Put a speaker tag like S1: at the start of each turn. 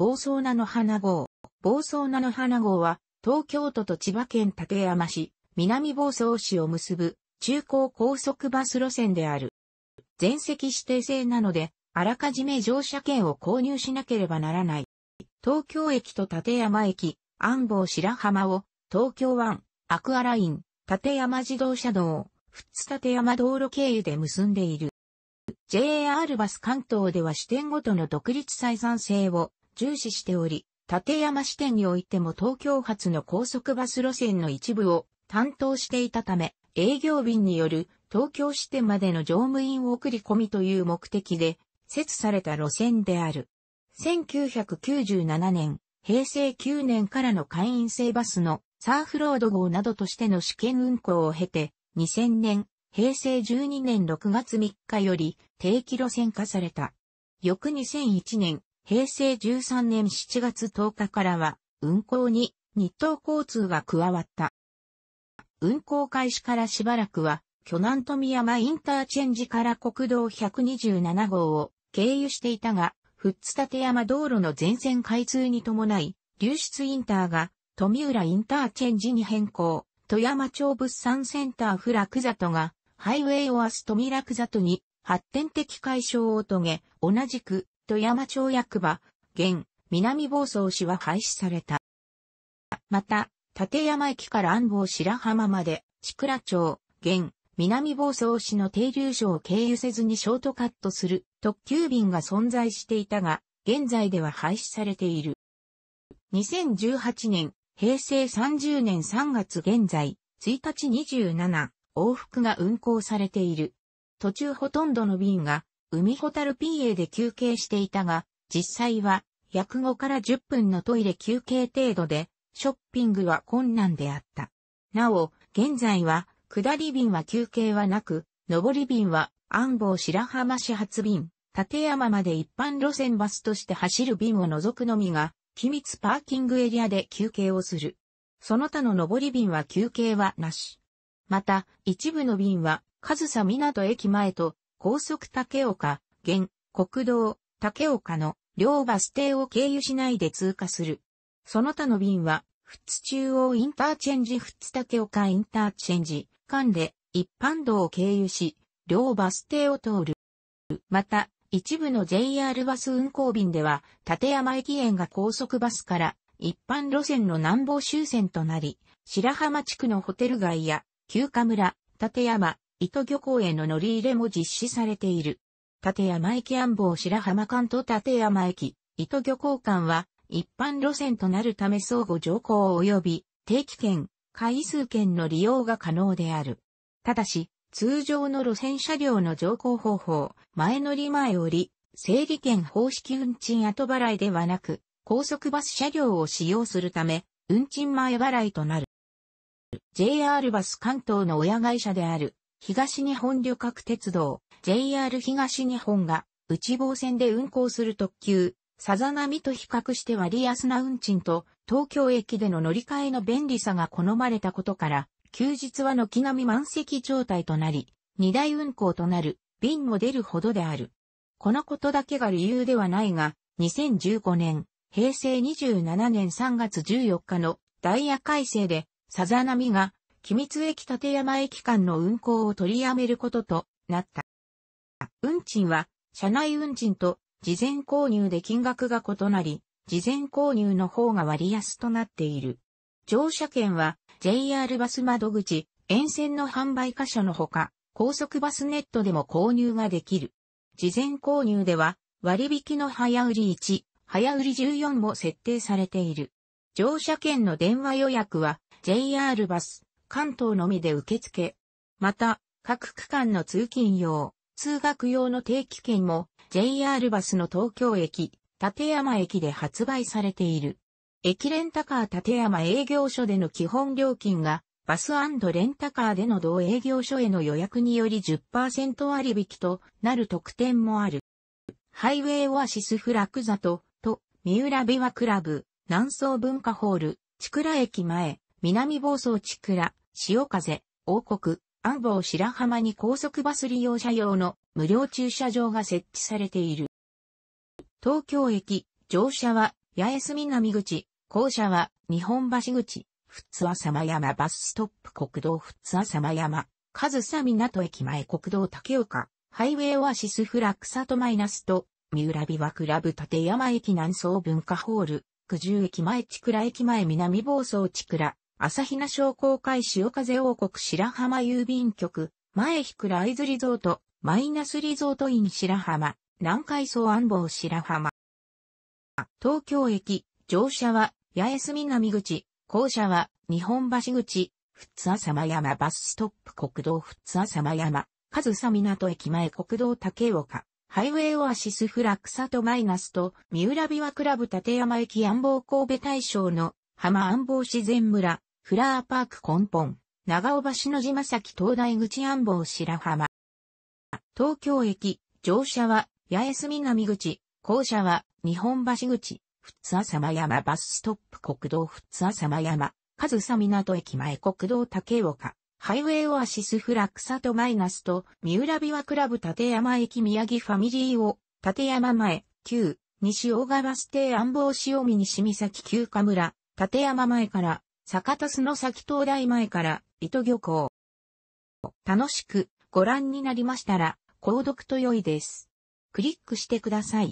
S1: 房総菜の花号。房総菜の花号は、東京都と千葉県立山市、南房総市を結ぶ、中高高速バス路線である。全席指定制なので、あらかじめ乗車券を購入しなければならない。東京駅と立山駅、安房白浜を、東京湾、アクアライン、立山自動車道、富津立山道路経由で結んでいる。JR バス関東では支店ごとの独立採算性を重視しており、立山支店においても東京発の高速バス路線の一部を担当していたため、営業便による東京支店までの乗務員を送り込みという目的で、設された路線である。1997年、平成9年からの会員制バスのサーフロード号などとしての試験運行を経て、2000年、平成12年6月3日より定期路線化された。翌2001年、平成13年7月10日からは、運行に日東交通が加わった。運行開始からしばらくは、巨南富山インターチェンジから国道127号を経由していたが、富津立山道路の全線開通に伴い、流出インターが富浦インターチェンジに変更、富山町物産センターフラクザトが、ハイウェイオアス富ラクザトに発展的解消を遂げ、同じく富山町役場、現、南房総市は廃止された。また、立山駅から安房白浜まで、千倉町、現、南房総市の停留所を経由せずにショートカットする特急便が存在していたが、現在では廃止されている。2018年、平成30年3月現在、1日27往復が運行されている。途中ほとんどの便が海ホタル PA で休憩していたが、実際は約5から10分のトイレ休憩程度で、ショッピングは困難であった。なお、現在は、下り便は休憩はなく、上り便は安房白浜始発便、立山まで一般路線バスとして走る便を除くのみが、機密パーキングエリアで休憩をする。その他の上り便は休憩はなし。また、一部の便は、上総港駅前と高速竹岡、現、国道、竹岡の両バス停を経由しないで通過する。その他の便は、富津中央インターチェンジ富津竹岡インターチェンジ間で一般道を経由し、両バス停を通る。また、一部の JR バス運行便では、立山駅園が高速バスから一般路線の南房終線となり、白浜地区のホテル街や、旧河村、立山、糸漁港への乗り入れも実施されている。立山駅安房白浜間と立山駅、糸漁港間は一般路線となるため相互乗降及び定期券、回数券の利用が可能である。ただし、通常の路線車両の乗降方法、前乗り前降り、整理券方式運賃後払いではなく、高速バス車両を使用するため、運賃前払いとなる。JR バス関東の親会社である、東日本旅客鉄道、JR 東日本が内房線で運行する特急、さざ波と比較して割安な運賃と、東京駅での乗り換えの便利さが好まれたことから、休日は軒並み満席状態となり、二大運行となる、便も出るほどである。このことだけが理由ではないが、2015年、平成27年3月14日のダイヤ改正で、さざ波が君津駅立山駅間の運行を取りやめることとなった。運賃は、車内運賃と事前購入で金額が異なり、事前購入の方が割安となっている。乗車券は JR バス窓口、沿線の販売箇所のほか、高速バスネットでも購入ができる。事前購入では割引の早売り1、早売り14も設定されている。乗車券の電話予約は JR バス、関東のみで受付また、各区間の通勤用、通学用の定期券も JR バスの東京駅、立山駅で発売されている。駅レンタカー立山営業所での基本料金がバスレンタカーでの同営業所への予約により10%割引となる特典もある。ハイウェイオアシスフラクザと、と、三浦琵琶クラブ、南総文化ホール、千倉駅前、南房総千倉、潮風、王国、安房白浜に高速バス利用者用の無料駐車場が設置されている。東京駅、乗車は八重洲南口、校舎は日本橋口、ふつわさま山バスストップ国道ふつわさま山、上総港駅前国道竹岡、ハイウェイオアシスフラクサとマイナスと、三浦琵琶クラブ立山駅南総文化ホール、九十駅前千倉駅前南房総千倉、朝比奈商工会潮風王国白浜郵便局、前ひくら会津リゾート、マイナスリゾートイン白浜、南海層安房白浜。東京駅、乗車は、八重洲南口、校舎は、日本橋口、ふつあさま山バスストップ国道ふつあさま山、かずさ港駅前国道竹岡、ハイウェイオアシスフラクサとマイナスと、三浦琵琶クラブ立山駅安房神戸大賞の、浜安房自然村、フラーパーク根本、長尾橋の島崎東大口安房白浜。東京駅、乗車は、八重洲南口、校舎は、日本橋口、ふつあさま山バスストップ国道ふつあさま山、上総港駅前国道竹岡、ハイウェイオアシスフラクサとマイナスと、三浦琵琶クラブ立山駅宮城ファミリーを、立山前、旧、西大川ステイ安房塩見西岬旧河村、立山前から、坂田須の先灯台前から糸漁港。楽しくご覧になりましたら、購読と良いです。クリックしてください。